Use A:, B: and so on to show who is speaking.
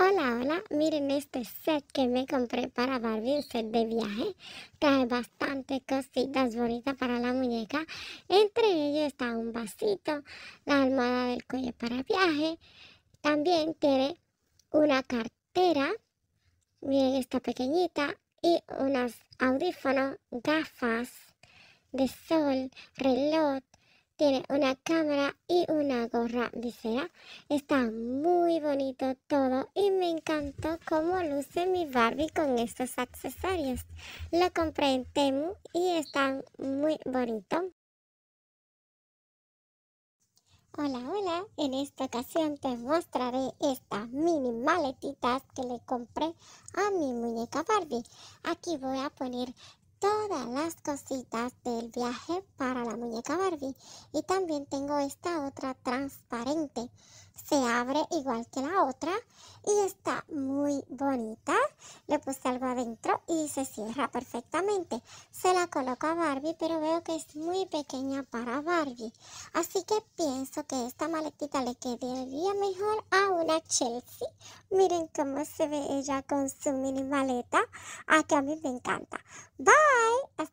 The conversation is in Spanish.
A: Hola, hola, miren este set que me compré para Barbie, un set de viaje. Trae bastantes cositas bonitas para la muñeca. Entre ellos está un vasito, la almohada del cuello para viaje. También tiene una cartera, miren esta pequeñita, y unos audífonos, gafas de sol, reloj, tiene una cámara y una gorra visera. Está muy bonito todo y me encantó cómo luce mi Barbie con estos accesorios. Lo compré en Temu y está muy bonito. Hola, hola, en esta ocasión te mostraré estas mini maletitas que le compré a mi muñeca Barbie. Aquí voy a poner todas las cositas del viaje para la muñeca Barbie. Y también tengo esta otra transparente. Se abre igual que la otra y está muy bonita. Le puse algo adentro y se cierra perfectamente. Se la coloca a Barbie, pero veo que es muy pequeña para Barbie. Así que pienso que esta maletita le quedaría mejor a una Chelsea. Miren cómo se ve ella con su mini maleta. A que a mí me encanta. Bye.